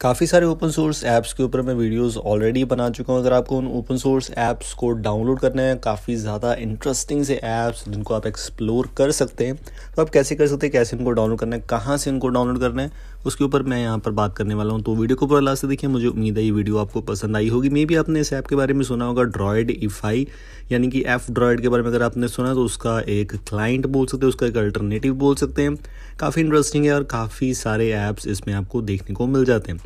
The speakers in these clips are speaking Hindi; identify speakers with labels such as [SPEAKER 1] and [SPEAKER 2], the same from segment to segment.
[SPEAKER 1] काफ़ी सारे ओपन सोर्स ऐप्स के ऊपर मैं वीडियोस ऑलरेडी बना चुका हूँ अगर आपको उन ओपन सोर्स ऐप्स को डाउनलोड करना है काफ़ी ज़्यादा इंटरेस्टिंग से ऐप्स जिनको आप एक्सप्लोर कर सकते हैं तो आप कैसे कर सकते हैं कैसे इनको डाउनलोड करना है कहाँ से इनको डाउनलोड करना है उसके ऊपर मैं यहाँ पर बात करने वाला हूँ तो वीडियो को पूरा लास्ट देखिए मुझे उम्मीद है ये वीडियो आपको पसंद आई होगी मे भी आपने इस ऐप के बारे में सुना होगा ड्रॉयड ईफाई e यानी कि एफ ड्रॉयड के बारे में अगर आपने सुना तो उसका एक क्लाइंट बोल सकते हैं उसका एक अल्टरनेटिव बोल सकते हैं काफ़ी इंटरेस्टिंग है और काफ़ी सारे ऐप्स इसमें आपको देखने को मिल जाते हैं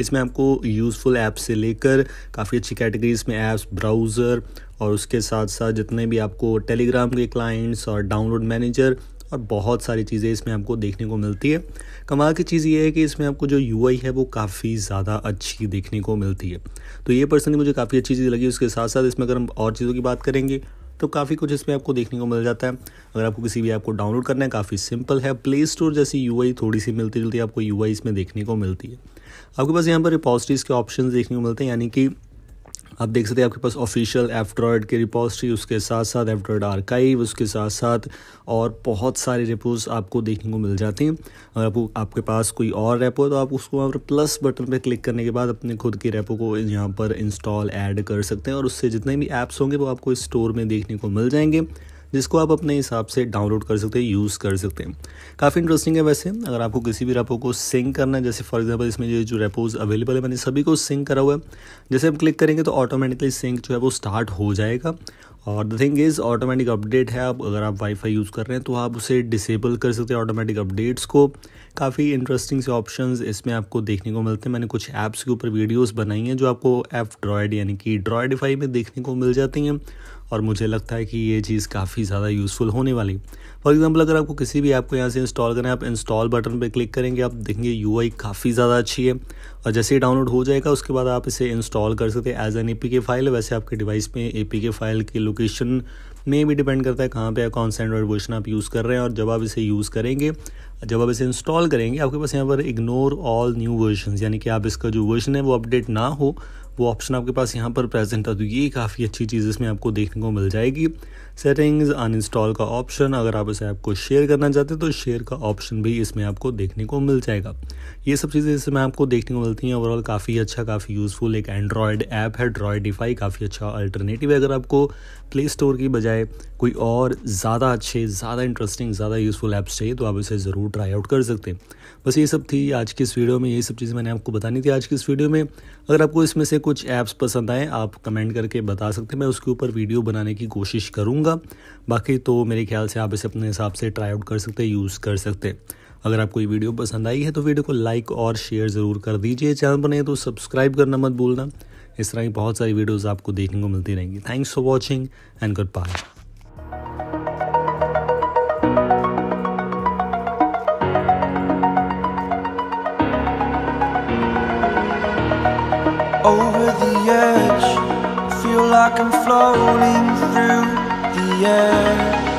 [SPEAKER 1] इसमें आपको यूज़फुल ऐप्स से लेकर काफ़ी अच्छी कैटेगरीज में ऐप्स ब्राउज़र और उसके साथ साथ जितने भी आपको टेलीग्राम के क्लाइंट्स और डाउनलोड मैनेजर और बहुत सारी चीज़ें इसमें आपको देखने को मिलती है कमाल की चीज़ ये है कि इसमें आपको जो यू है वो काफ़ी ज़्यादा अच्छी देखने को मिलती है तो ये पर्सनली मुझे काफ़ी अच्छी चीज़ लगी उसके साथ साथ इसमें अगर हम और चीज़ों की बात करेंगे तो काफ़ी कुछ इसमें आपको देखने को मिल जाता है अगर आपको किसी भी ऐप को डाउनलोड करना है काफ़ी सिंपल है प्ले स्टोर जैसी यू थोड़ी सी मिलती जुलती आपको यू इसमें देखने को मिलती है आपके पास यहाँ पर रिपोजिटीज़ के ऑप्शन देखने को मिलते हैं यानी कि आप देख सकते हैं आपके पास ऑफिशियल एफ्ड्रॉयड की रिपोजिटरी उसके साथ साथ एफड्रॉयड आर्काइव उसके साथ साथ और बहुत सारे रेपोज आपको देखने को मिल जाते हैं अगर आपको आपके पास कोई और रेपो है तो आप उसको वहाँ पर प्लस बटन पर क्लिक करने के बाद अपने खुद की रेपो को यहाँ पर इंस्टॉल ऐड कर सकते हैं और उससे जितने भी ऐप्स होंगे वो आपको इस स्टोर में देखने को मिल जाएंगे जिसको आप अपने हिसाब से डाउनलोड कर सकते हैं यूज़ कर सकते हैं काफ़ी इंटरेस्टिंग है वैसे अगर आपको किसी भी रेपो को सिंक करना है जैसे फॉर एग्जाम्पल इसमें जो रेपोज अवेलेबल है मैंने सभी को सिंक करा हुआ है जैसे हम क्लिक करेंगे तो ऑटोमेटिकली सिंक जो है वो स्टार्ट हो जाएगा और the thing is automatic update है आप अगर आप वाईफाई यूज़ कर रहे हैं तो आप उसे डिसेबल कर सकते हैं ऑटोमेटिक अपडेट्स को काफ़ी इंटरेस्टिंग से ऑप्शन इसमें आपको देखने को मिलते हैं मैंने कुछ ऐप्स के ऊपर वीडियोस बनाई हैं जो आपको ऐप ड्रॉयड यानी कि ड्रॉयडिफाई में देखने को मिल जाती हैं और मुझे लगता है कि ये चीज़ काफ़ी ज़्यादा यूज़फुल होने वाली फॉर एग्जांपल अगर आपको किसी भी ऐप को यहाँ से इंस्टॉल करें आप इंस्टॉल बटन पर क्लिक करेंगे आप देखेंगे यू काफ़ी ज़्यादा अच्छी है और जैसे ही डाउनलोड हो जाएगा उसके बाद आप इसे इंस्टॉल कर सकते हैं एज एन ए फाइल वैसे आपके डिवाइस में ए फाइल की लोकेशन में भी डिपेंड करता है कहाँ पे कौन सा एंड्रॉइड वर्जन आप यूज़ कर रहे हैं और जब आप इसे यूज़ करेंगे जब आप इसे इंस्टॉल करेंगे आपके पास यहाँ पर इग्नोर ऑल न्यू वर्जन यानी कि आप इसका जो वर्जन है वो अपडेट ना हो वो ऑप्शन आपके पास यहाँ पर प्रेजेंट है तो ये काफ़ी अच्छी चीज़ इसमें आपको देखने को मिल जाएगी सेटिंग्स अनइंस्टॉल का ऑप्शन अगर आप इस ऐप को शेयर करना चाहते हैं तो शेयर का ऑप्शन भी इसमें आपको देखने को मिल जाएगा ये सब चीज़ें इसमें आपको देखने को मिलती हैं ओवरऑल काफ़ी अच्छा काफ़ी यूज़फुल एक एंड्रॉयड ऐप है डिफाई काफ़ी अच्छा अल्टरनेटिव है अगर आपको प्ले स्टोर की बजाय कोई और ज़्यादा अच्छे ज़्यादा इंटरेस्टिंग ज़्यादा यूज़फुल ऐप्स चाहिए तो आप इसे ज़रूर ट्राई आउट कर सकते हैं बस ये सब थी आज की इस वीडियो में ये सब चीज़ें मैंने आपको बतानी थी आज की इस वीडियो में अगर आपको इसमें से कुछ ऐप्स पसंद आए आप कमेंट करके बता सकते हैं मैं उसके ऊपर वीडियो बनाने की कोशिश करूँगा बाकी तो मेरे ख्याल से आप इसे अपने हिसाब से ट्राई आउट कर सकते हैं यूज़ कर सकते अगर आपको ये वीडियो पसंद आई है तो वीडियो को लाइक और शेयर ज़रूर कर दीजिए चैनल पर नहीं तो सब्सक्राइब करना मत भूलना इस तरह की बहुत सारी वीडियोज़ आपको देखने को मिलती रहेंगी thanks for watching and good bye the Feel like I'm floating through the air